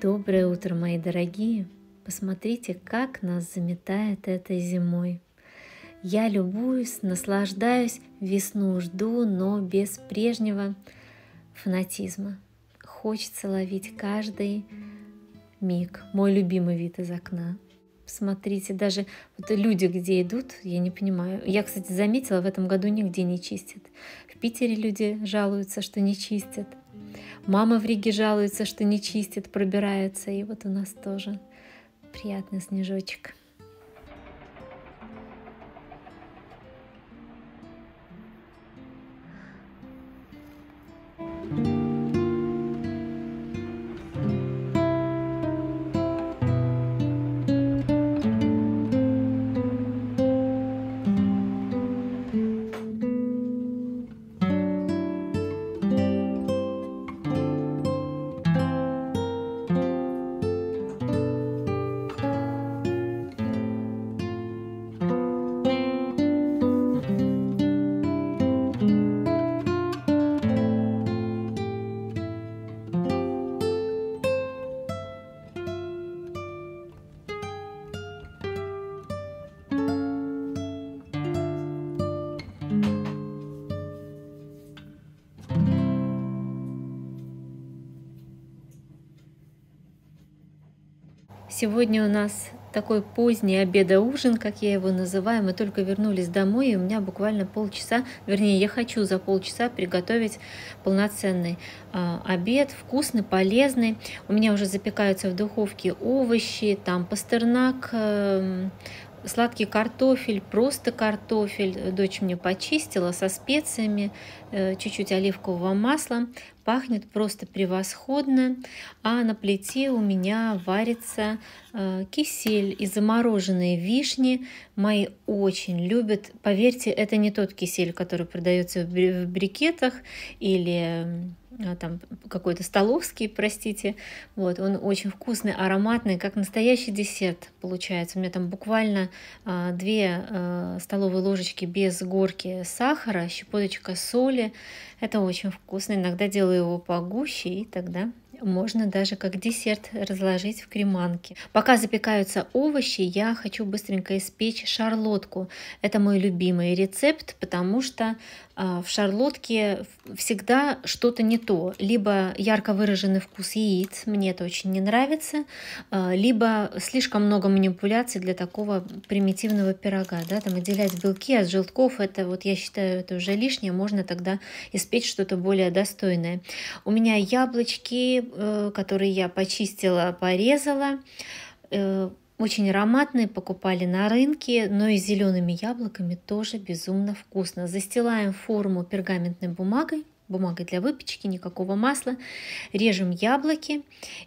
Доброе утро, мои дорогие! Посмотрите, как нас заметает этой зимой. Я любуюсь, наслаждаюсь, весну жду, но без прежнего фанатизма. Хочется ловить каждый миг, мой любимый вид из окна. Смотрите, даже вот люди, где идут, я не понимаю. Я, кстати, заметила, в этом году нигде не чистят. В Питере люди жалуются, что не чистят – Мама в Риге жалуется, что не чистит, пробирается, и вот у нас тоже приятный снежочек. Сегодня у нас такой поздний обеда-ужин, как я его называю. Мы только вернулись домой, и у меня буквально полчаса, вернее, я хочу за полчаса приготовить полноценный э, обед, вкусный, полезный. У меня уже запекаются в духовке овощи, там пастернак, э, сладкий картофель, просто картофель. Дочь мне почистила со специями, э, чуть-чуть оливкового масла. Пахнет просто превосходно. А на плите у меня варится э, кисель и замороженные вишни. Мои очень любят. Поверьте, это не тот кисель, который продается в брикетах или а, там какой-то столовский, простите. Вот, он очень вкусный, ароматный, как настоящий десерт получается. У меня там буквально 2 а, а, столовые ложечки без горки сахара, щепоточка соли. Это очень вкусно. Иногда делаю его погуще, и тогда можно даже как десерт разложить в креманке. Пока запекаются овощи, я хочу быстренько испечь шарлотку. Это мой любимый рецепт, потому что Э, в шарлотке всегда что-то не то. Либо ярко выраженный вкус яиц, мне это очень не нравится, э, либо слишком много манипуляций для такого примитивного пирога. Да? Там отделять белки от желтков, это вот я считаю, это уже лишнее, можно тогда испечь что-то более достойное. У меня яблочки, э, которые я почистила, порезала очень ароматные, покупали на рынке, но и зелеными яблоками тоже безумно вкусно. Застилаем форму пергаментной бумагой, бумагой для выпечки, никакого масла. Режем яблоки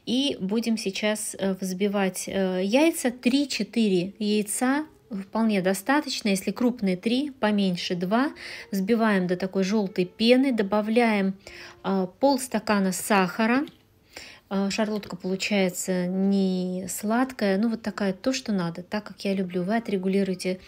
и будем сейчас э, взбивать э, яйца. 3-4 яйца вполне достаточно, если крупные 3, поменьше 2. Взбиваем до такой желтой пены, добавляем э, пол стакана сахара – а, шарлотка получается не сладкая, ну вот такая то, что надо, так как я люблю. Вы отрегулируете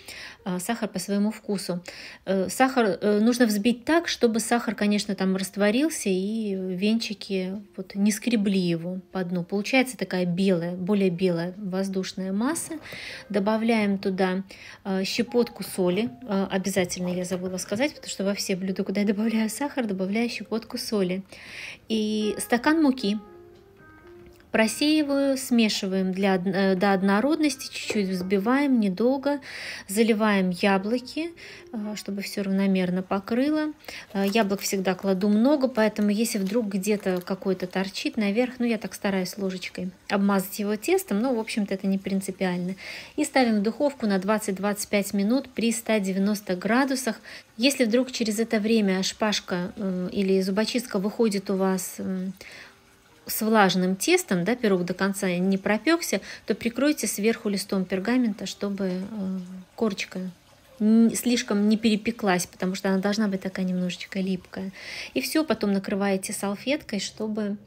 а, сахар по своему вкусу. Э, сахар э, нужно взбить так, чтобы сахар, конечно, там растворился и венчики вот не скребли его по дну. Получается такая белая, более белая воздушная масса. Добавляем туда а, щепотку соли. Обязательно я забыла сказать, потому что во все блюда, куда я добавляю сахар, добавляю щепотку соли. И стакан муки Просеиваю, смешиваем для, э, до однородности, чуть-чуть взбиваем недолго, заливаем яблоки, э, чтобы все равномерно покрыло. Э, яблок всегда кладу много, поэтому если вдруг где-то какой-то торчит наверх, ну я так стараюсь ложечкой обмазать его тестом, но в общем-то это не принципиально. И ставим в духовку на 20-25 минут при 190 градусах. Если вдруг через это время шпажка или зубочистка выходит у вас с влажным тестом, да, пирог до конца не пропекся, то прикройте сверху листом пергамента, чтобы э, корочка слишком не перепеклась, потому что она должна быть такая немножечко липкая. И все, потом накрываете салфеткой, чтобы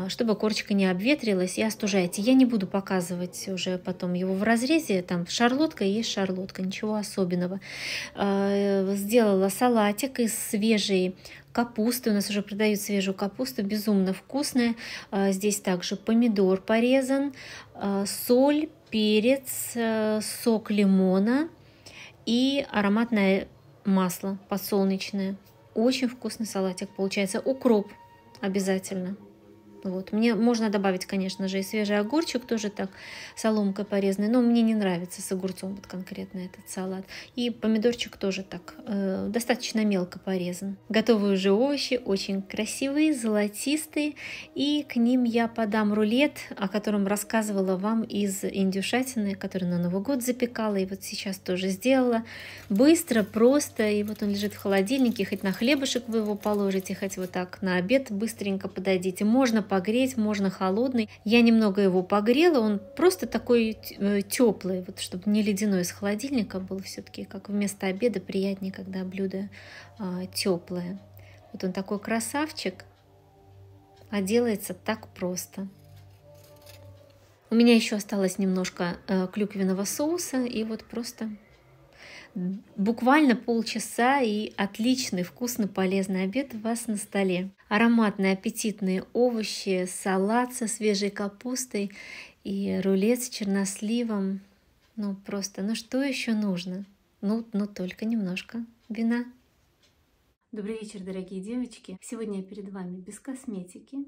а, чтобы корочка не обветрилась и остужайте. Я не буду показывать уже потом его в разрезе, там шарлотка есть шарлотка, ничего особенного. А, э, сделала салатик из свежей капусты, у нас уже продают свежую капусту, безумно вкусная. А, здесь также помидор порезан, соль, перец, э, сок лимона и ароматное масло подсолнечное. Очень вкусный салатик получается. Укроп обязательно. Вот. Мне можно добавить, конечно же, и свежий огурчик, тоже так соломкой порезанный, но мне не нравится с огурцом вот конкретно этот салат. И помидорчик тоже так э, достаточно мелко порезан. Готовые уже овощи, очень красивые, золотистые, и к ним я подам рулет, о котором рассказывала вам из индюшатины, который на Новый год запекала, и вот сейчас тоже сделала. Быстро, просто, и вот он лежит в холодильнике, хоть на хлебушек вы его положите, хоть вот так на обед быстренько подадите. Можно погреть, можно холодный. Я немного его погрела, он просто такой теплый, э, вот чтобы не ледяной из холодильника был все-таки, как вместо обеда приятнее, когда блюдо а, теплое. Вот он такой красавчик, а делается так просто. У меня еще осталось немножко э, клюквенного соуса, и вот просто Буквально полчаса и отличный вкусный, полезный обед у вас на столе. Ароматные аппетитные овощи, салат со свежей капустой и рулет с черносливом. Ну просто, ну что еще нужно? Ну, ну только немножко вина. Добрый вечер, дорогие девочки. Сегодня я перед вами без косметики.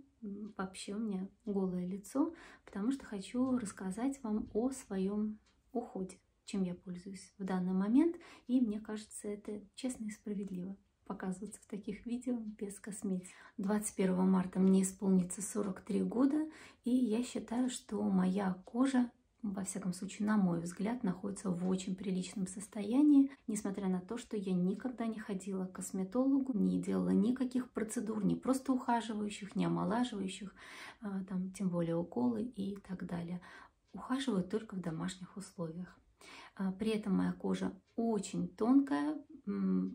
Вообще у меня голое лицо, потому что хочу рассказать вам о своем уходе чем я пользуюсь в данный момент. И мне кажется, это честно и справедливо показываться в таких видео без косметики. 21 марта мне исполнится 43 года, и я считаю, что моя кожа во всяком случае, на мой взгляд, находится в очень приличном состоянии, несмотря на то, что я никогда не ходила к косметологу, не делала никаких процедур, не просто ухаживающих, не омолаживающих, а, там, тем более уколы и так далее. Ухаживаю только в домашних условиях. А, при этом моя кожа очень тонкая,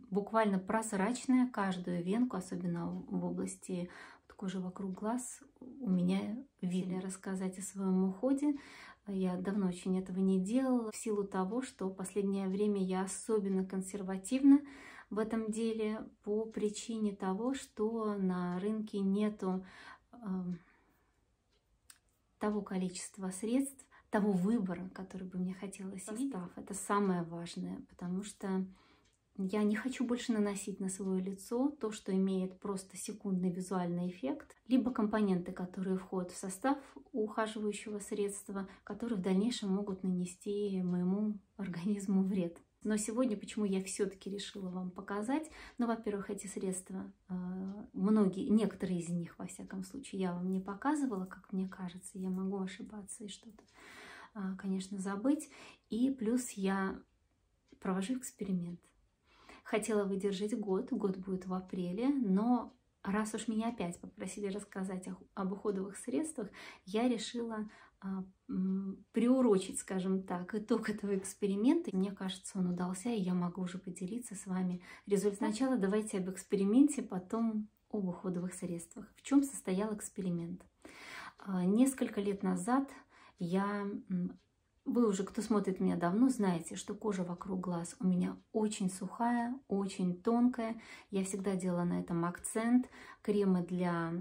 буквально прозрачная. Каждую венку, особенно в области кожи вокруг глаз, у меня видно. Рассказать о своем уходе я давно очень этого не делала, в силу того, что в последнее время я особенно консервативна в этом деле по причине того, что на рынке нету э, того количества средств, того выбора, который бы мне хотелось Состав. Это самое важное, потому что я не хочу больше наносить на свое лицо то, что имеет просто секундный визуальный эффект, либо компоненты, которые входят в состав ухаживающего средства, которые в дальнейшем могут нанести моему организму вред. Но сегодня почему я все-таки решила вам показать? Ну, во-первых, эти средства, э, многие, некоторые из них, во всяком случае, я вам не показывала, как мне кажется, я могу ошибаться и что-то, а, конечно, забыть. И плюс я провожу эксперимент. Хотела выдержать год, год будет в апреле, но раз уж меня опять попросили рассказать об уходовых средствах, я решила а, приурочить, скажем так, итог этого эксперимента. Мне кажется, он удался, и я могу уже поделиться с вами результатом. Сначала давайте об эксперименте, потом об уходовых средствах. В чем состоял эксперимент? А, несколько лет назад я вы уже, кто смотрит меня давно, знаете, что кожа вокруг глаз у меня очень сухая, очень тонкая. Я всегда делала на этом акцент. Кремы для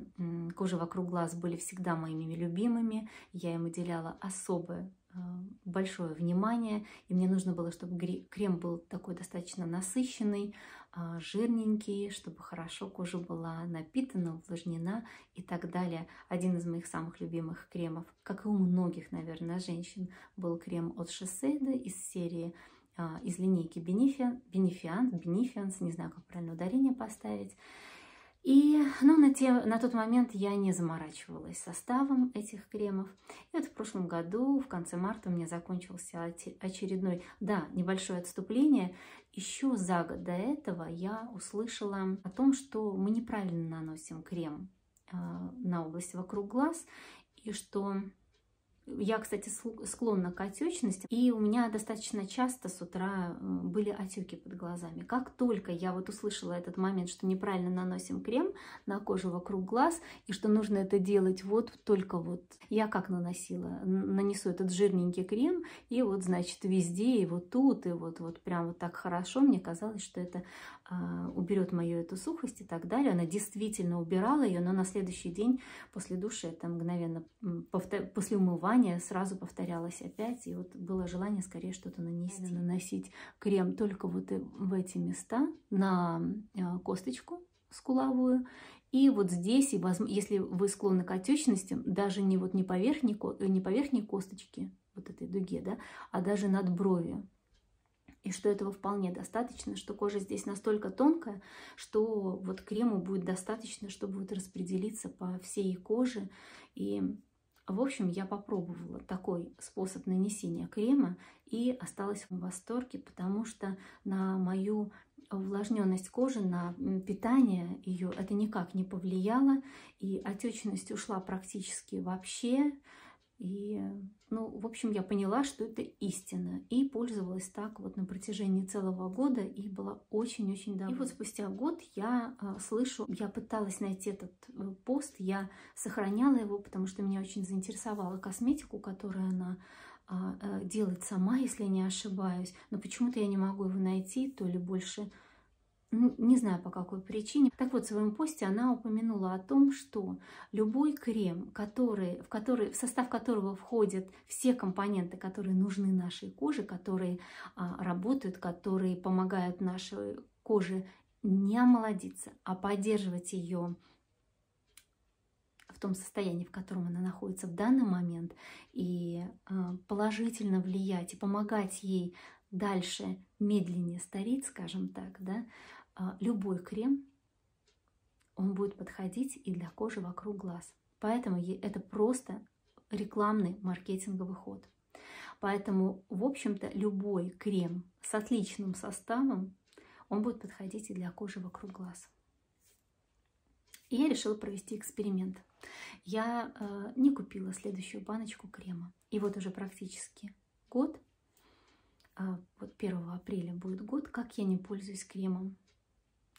кожи вокруг глаз были всегда моими любимыми. Я им уделяла особое а, большое внимание, и мне нужно было, чтобы крем был такой достаточно насыщенный, а, жирненький, чтобы хорошо кожа была напитана, увлажнена и так далее. Один из моих самых любимых кремов, как и у многих, наверное, женщин, был крем от Шоссейда из серии а, из линейки Benefiant, Benefiant, Benefiance, не знаю, как правильно ударение поставить. И, ну, на, те, на тот момент я не заморачивалась составом этих кремов. И вот в прошлом году, в конце марта, у меня закончился очередной, да, небольшое отступление. Еще за год до этого я услышала о том, что мы неправильно наносим крем э, на область вокруг глаз, и что я, кстати, склонна к отечности, и у меня достаточно часто с утра э, были отеки под глазами. Как только я вот услышала этот момент, что неправильно наносим крем на кожу вокруг глаз, и что нужно это делать вот только вот. Я как наносила? Нанесу этот жирненький крем, и вот, значит, везде, и вот тут, и вот, вот прям вот так хорошо. Мне казалось, что это а, уберет мою эту сухость и так далее. Она действительно убирала ее, но на следующий день после души это мгновенно, после умывания сразу повторялось опять. И вот было желание скорее что-то нанести. Наносить крем только вот в эти места, на а, косточку скуловую. И вот здесь, и возможно, если вы склонны к отечности даже не вот не по верхней, не по верхней косточке, вот этой дуге, да, а даже над бровью и что этого вполне достаточно, что кожа здесь настолько тонкая, что вот крему будет достаточно, чтобы вот распределиться по всей коже. И, в общем, я попробовала такой способ нанесения крема и осталась в восторге, потому что на мою увлажненность кожи, на питание ее это никак не повлияло, и отечность ушла практически вообще, и ну, в общем, я поняла, что это истина. И пользовалась так вот на протяжении целого года и была очень-очень довольна. И вот спустя год я э, слышу, я пыталась найти этот э, пост, я сохраняла его, потому что меня очень заинтересовала косметику, которую она а, э, делает сама, если не ошибаюсь. Но почему-то я не могу его найти, то ли больше ну, не знаю по какой причине. Так вот, в своем посте она упомянула о том, что любой крем, который, в, который, в состав которого входят все компоненты, которые нужны нашей коже, которые а, работают, которые помогают нашей коже не омолодиться, а поддерживать ее в том состоянии, в котором она находится в данный момент, и а, положительно влиять и помогать ей дальше медленнее стареть, скажем так, да, а, любой крем, он будет подходить и для кожи вокруг глаз. Поэтому это просто рекламный маркетинговый ход. Поэтому, в общем-то, любой крем с отличным составом, он будет подходить и для кожи вокруг глаз. И я решила провести эксперимент. Я э, не купила следующую баночку крема. И вот уже практически год, э, вот 1 апреля будет год, как я не пользуюсь кремом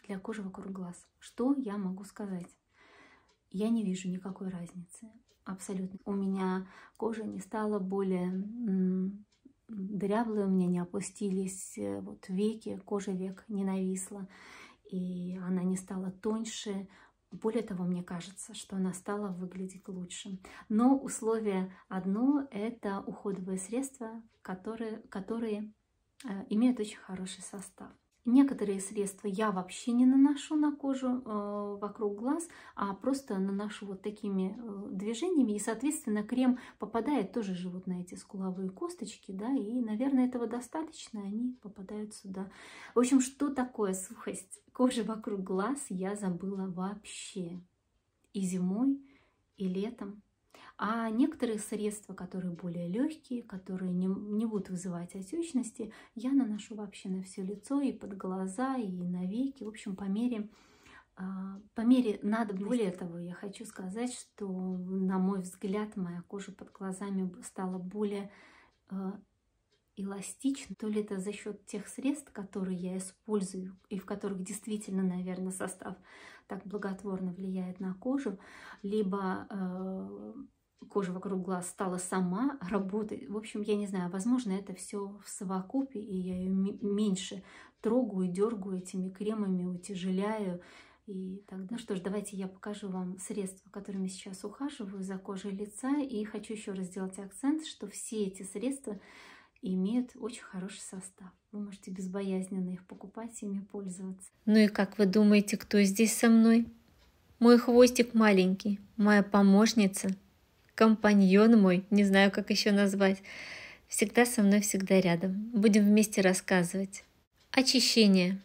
для кожи вокруг глаз. Что я могу сказать? Я не вижу никакой разницы. Абсолютно. У меня кожа не стала более дряблой. у меня не опустились э, вот веки, кожа век не нависла, и она не стала тоньше. Более того, мне кажется, что она стала выглядеть лучше. Но условие одно – это уходовые средства, которые, которые э, имеют очень хороший состав. Некоторые средства я вообще не наношу на кожу э, вокруг глаз, а просто наношу вот такими э, движениями. И, соответственно, крем попадает тоже же вот на эти скуловые косточки, да, и, наверное, этого достаточно, они попадают сюда. В общем, что такое сухость кожи вокруг глаз, я забыла вообще. И зимой, и летом. А некоторые средства, которые более легкие, которые не, не будут вызывать отечности, я наношу вообще на все лицо и под глаза, и на веки. В общем, по мере а, по мере надобности. Более того, я хочу сказать, что, на мой взгляд, моя кожа под глазами стала более э, а, эластичной. То ли это за счет тех средств, которые я использую, и в которых действительно, наверное, состав так благотворно влияет на кожу, либо э, кожа вокруг глаз стала сама работать. В общем, я не знаю, возможно, это все в совокупе, и я ее меньше трогаю, дергаю этими кремами, утяжеляю. И так ну что ж, давайте я покажу вам средства, которыми сейчас ухаживаю за кожей лица. И хочу еще раз сделать акцент, что все эти средства имеют очень хороший состав. Вы можете безбоязненно их покупать, и ими пользоваться. Ну и как вы думаете, кто здесь со мной? Мой хвостик маленький, моя помощница – компаньон мой, не знаю, как еще назвать, всегда со мной, всегда рядом. Будем вместе рассказывать. Очищение.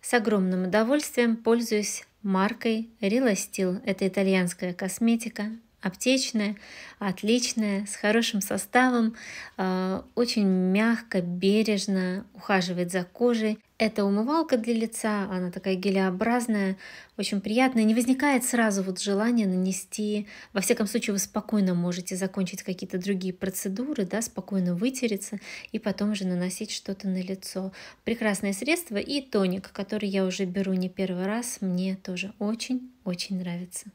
С огромным удовольствием пользуюсь маркой Rilasteel. Это итальянская косметика, аптечная, отличная, с хорошим составом, а, очень мягко, бережно ухаживает за кожей, это умывалка для лица, она такая гелеобразная, очень приятная. Не возникает сразу вот желания нанести, во всяком случае вы спокойно можете закончить какие-то другие процедуры, да, спокойно вытереться и потом же наносить что-то на лицо. Прекрасное средство и тоник, который я уже беру не первый раз, мне тоже очень-очень нравится.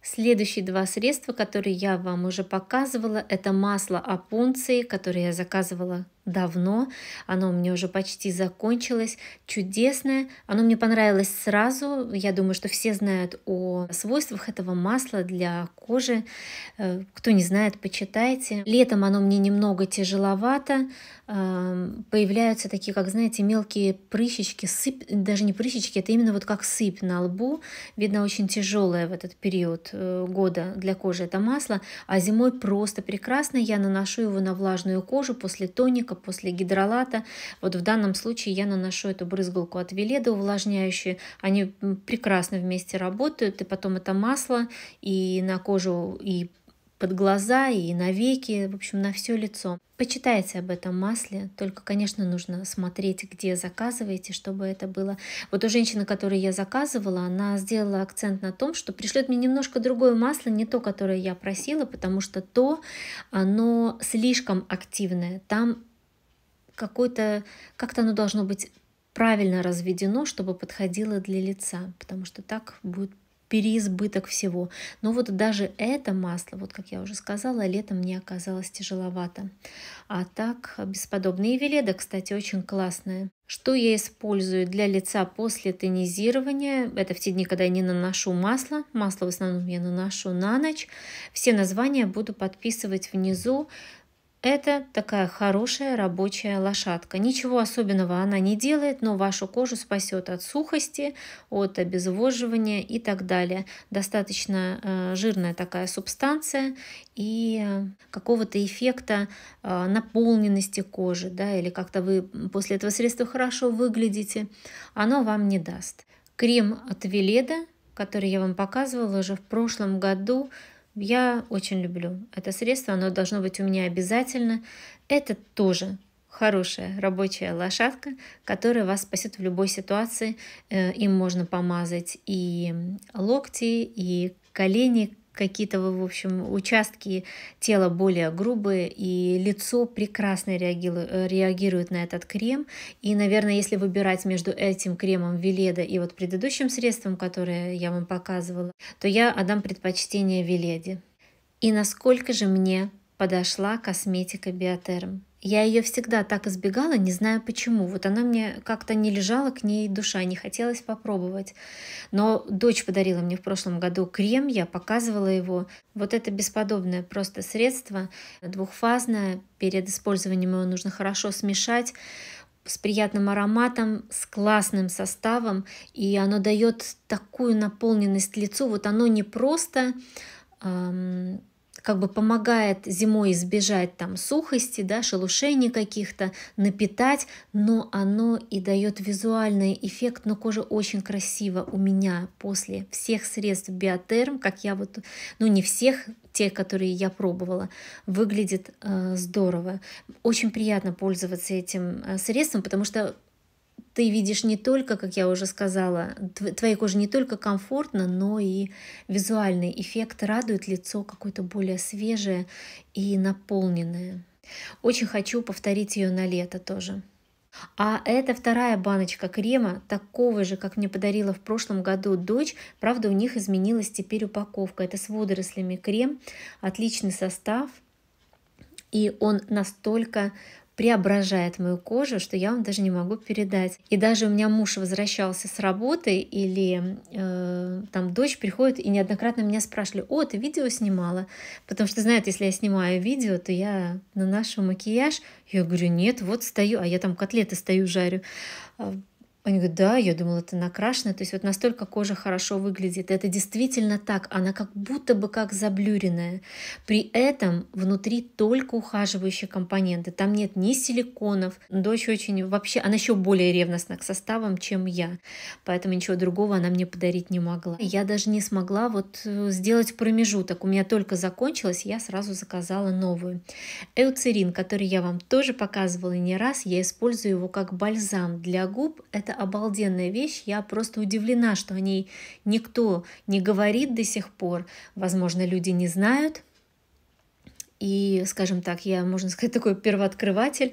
Следующие два средства, которые я вам уже показывала, это масло опунции, которое я заказывала давно, оно у меня уже почти закончилось, чудесное, оно мне понравилось сразу, я думаю, что все знают о свойствах этого масла для кожи, э, кто не знает, почитайте. Летом оно мне немного тяжеловато, эм, появляются такие, как знаете, мелкие прыщички, сып даже не прыщички, это именно вот как сыпь на лбу, видно очень тяжелое в этот период э, года для кожи это масло, а зимой просто прекрасно, я наношу его на влажную кожу после тоника, после гидролата. Вот в данном случае я наношу эту брызгалку от Веледа увлажняющую. Они прекрасно вместе работают, и потом это масло и на кожу, и под глаза, и на веки, в общем, на все лицо. Почитайте об этом масле, только, конечно, нужно смотреть, где заказываете, чтобы это было. Вот у женщины, которую я заказывала, она сделала акцент на том, что пришлет мне немножко другое масло, не то, которое я просила, потому что то, оно слишком активное. Там какой-то, как-то оно должно быть правильно разведено, чтобы подходило для лица, потому что так будет переизбыток всего. Но вот даже это масло, вот как я уже сказала, летом мне оказалось тяжеловато. А так, бесподобная Веледа, кстати, очень классная. Что я использую для лица после тонизирования? Это в те дни, когда я не наношу масло. Масло в основном я наношу на ночь. Все названия буду подписывать внизу. Это такая хорошая рабочая лошадка. Ничего особенного она не делает, но вашу кожу спасет от сухости, от обезвоживания и так далее. Достаточно э, жирная такая субстанция и э, какого-то эффекта э, наполненности кожи, да, или как-то вы после этого средства хорошо выглядите, оно вам не даст. Крем от Веледа, который я вам показывала уже в прошлом году, я очень люблю это средство, оно должно быть у меня обязательно. Это тоже хорошая рабочая лошадка, которая вас спасет в любой ситуации. Э, им можно помазать и локти, и колени, какие-то, в общем, участки тела более грубые, и лицо прекрасно э, реагирует на этот крем. И, наверное, если выбирать между этим кремом Веледа и вот предыдущим средством, которое я вам показывала, то я отдам предпочтение Веледе. И насколько же мне подошла косметика Биотерм? Я ее всегда так избегала, не знаю почему. Вот она мне как-то не лежала к ней душа, не хотелось попробовать. Но дочь подарила мне в прошлом году крем, я показывала его. Вот это бесподобное просто средство, двухфазное. Перед использованием его нужно хорошо смешать с приятным ароматом, с классным составом, и оно дает такую наполненность лицу. Вот оно не просто эм, как бы помогает зимой избежать там сухости, да, шелушений каких-то, напитать, но оно и дает визуальный эффект на коже очень красиво у меня после всех средств биотерм, как я вот, ну не всех, те, которые я пробовала, выглядит э, здорово. Очень приятно пользоваться этим э, средством, потому что ты видишь не только, как я уже сказала, твоей коже не только комфортно, но и визуальный эффект радует лицо какое-то более свежее и наполненное. Очень хочу повторить ее на лето тоже. А это вторая баночка крема, такого же, как мне подарила в прошлом году дочь. Правда, у них изменилась теперь упаковка. Это с водорослями крем, отличный состав. И он настолько преображает мою кожу, что я вам даже не могу передать. И даже у меня муж возвращался с работы или э, там дочь приходит и неоднократно меня спрашивали, о, ты видео снимала? Потому что знают, если я снимаю видео, то я наношу макияж. Я говорю, нет, вот стою, а я там котлеты стою, жарю а они говорят, да, я думала, это накрашено. То есть вот настолько кожа хорошо выглядит. Это действительно так. Она как будто бы как заблюренная. При этом внутри только ухаживающие компоненты. Там нет ни силиконов. Дочь очень вообще... Она еще более ревностна к составам, чем я. Поэтому ничего другого она мне подарить не могла. Я даже не смогла вот э, сделать промежуток. У меня только закончилось, я сразу заказала новую. Эуцерин, который я вам тоже показывала не раз, я использую его как бальзам для губ. Это обалденная вещь. Я просто удивлена, что о ней никто не говорит до сих пор. Возможно, люди не знают. И, скажем так, я, можно сказать, такой первооткрыватель,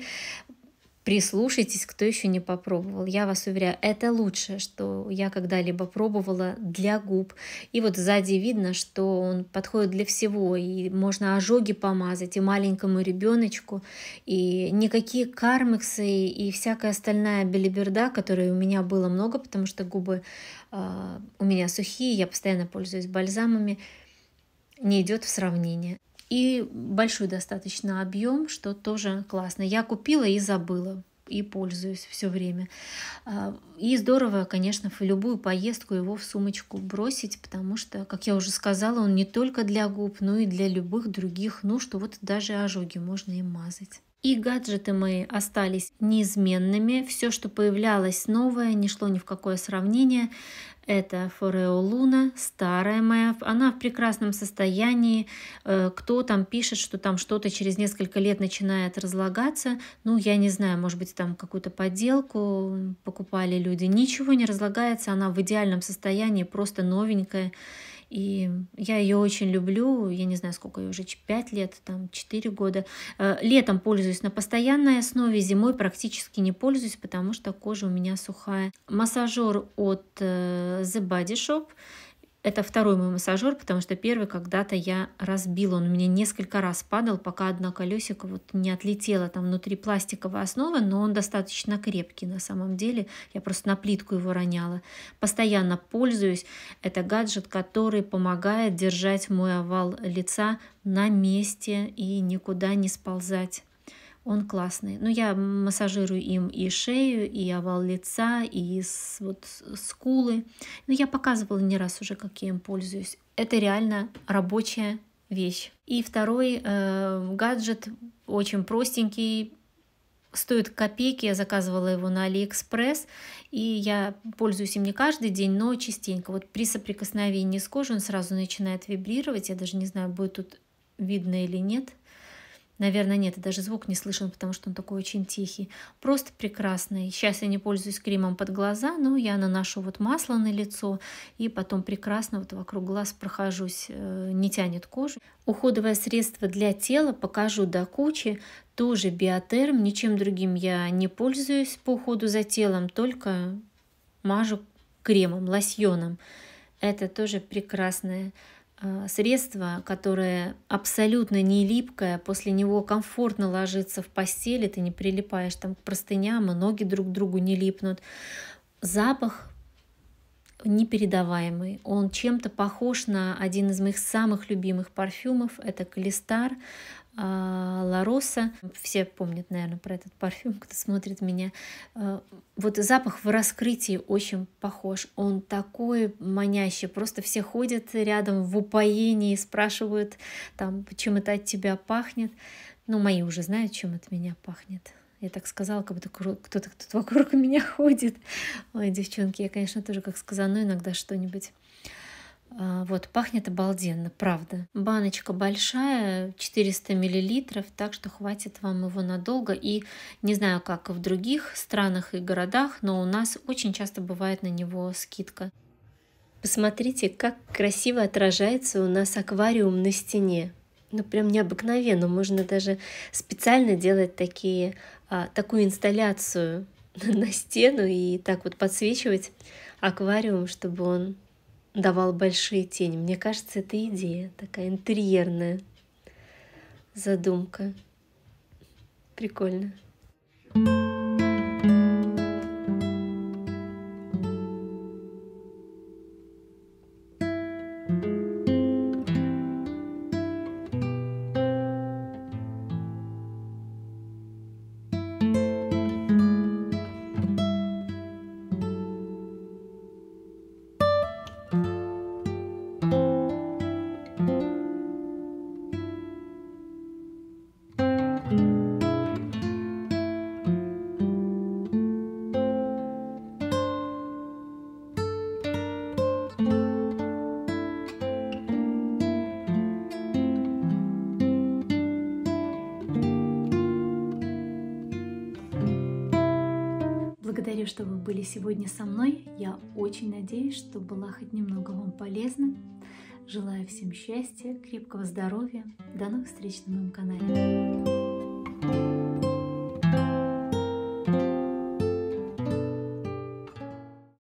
прислушайтесь, кто еще не попробовал. Я вас уверяю, это лучшее, что я когда-либо пробовала для губ. И вот сзади видно, что он подходит для всего, и можно ожоги помазать, и маленькому ребеночку, и никакие кармексы, и всякая остальная белиберда, которой у меня было много, потому что губы э, у меня сухие, я постоянно пользуюсь бальзамами, не идет в сравнение. И большой достаточно объем, что тоже классно. Я купила и забыла и пользуюсь все время. А, и здорово, конечно, в любую поездку его в сумочку бросить, потому что, как я уже сказала, он не только для губ, но и для любых других нужд, вот даже ожоги можно им мазать. И гаджеты мои остались неизменными. Все, что появлялось новое, не шло ни в какое сравнение. Это Форео Луна, старая моя. Она в прекрасном состоянии. Э, кто там пишет, что там что-то через несколько лет начинает разлагаться? Ну, я не знаю, может быть, там какую-то подделку покупали люди. Ничего не разлагается, она в идеальном состоянии, просто новенькая. И я ее очень люблю, я не знаю, сколько ее уже, 5 лет, там, 4 года. Э, летом пользуюсь на постоянной основе, зимой практически не пользуюсь, потому что кожа у меня сухая. Массажер от э, The Body Shop. Это второй мой массажер, потому что первый когда-то я разбила. Он у меня несколько раз падал, пока одно колесико вот не отлетело. Там внутри пластиковой основы, но он достаточно крепкий на самом деле. Я просто на плитку его роняла. Постоянно пользуюсь. Это гаджет, который помогает держать мой овал лица на месте и никуда не сползать он классный. но ну, я массажирую им и шею, и овал лица, и вот скулы. Но я показывала не раз уже, как я им пользуюсь. Это реально рабочая вещь. И второй э, гаджет очень простенький, стоит копейки, я заказывала его на Алиэкспресс, и я пользуюсь им не каждый день, но частенько. Вот при соприкосновении с кожей он сразу начинает вибрировать, я даже не знаю, будет тут видно или нет – Наверное, нет, и даже звук не слышен, потому что он такой очень тихий. Просто прекрасный. Сейчас я не пользуюсь кремом под глаза, но я наношу вот масло на лицо и потом прекрасно вот вокруг глаз прохожусь, э, не тянет кожу. Уходовое средство для тела покажу до кучи, тоже биотерм, ничем другим я не пользуюсь по уходу за телом, только мажу кремом, лосьоном. Это тоже прекрасное а, средство, которое абсолютно не липкое, после него комфортно ложиться в постели, ты не прилипаешь там к простыням, и ноги друг к другу не липнут. Запах непередаваемый. Он чем-то похож на один из моих самых любимых парфюмов. Это Калистар. А, Лароса. Все помнят, наверное, про этот парфюм, кто смотрит меня. А, вот запах в раскрытии очень похож. Он такой манящий. Просто все ходят рядом в упоении, спрашивают, там, чем это от тебя пахнет. Ну, мои уже знают, чем от меня пахнет. Я так сказала, как будто кто-то тут вокруг меня ходит. Ой, девчонки, я, конечно, тоже как сказано иногда что-нибудь. А, вот, пахнет обалденно, правда. Баночка большая, 400 миллилитров, так что хватит вам его надолго. И не знаю, как в других странах и городах, но у нас очень часто бывает на него скидка. Посмотрите, как красиво отражается у нас аквариум на стене. Ну, прям необыкновенно. Можно даже специально делать такие, а, такую инсталляцию на стену и так вот подсвечивать аквариум, чтобы он давал большие тени. Мне кажется, это идея такая интерьерная задумка. Прикольно. thank you благодарю, что вы были сегодня со мной. Я очень надеюсь, что была хоть немного вам полезна. Желаю всем счастья, крепкого здоровья. До новых встреч на моем канале.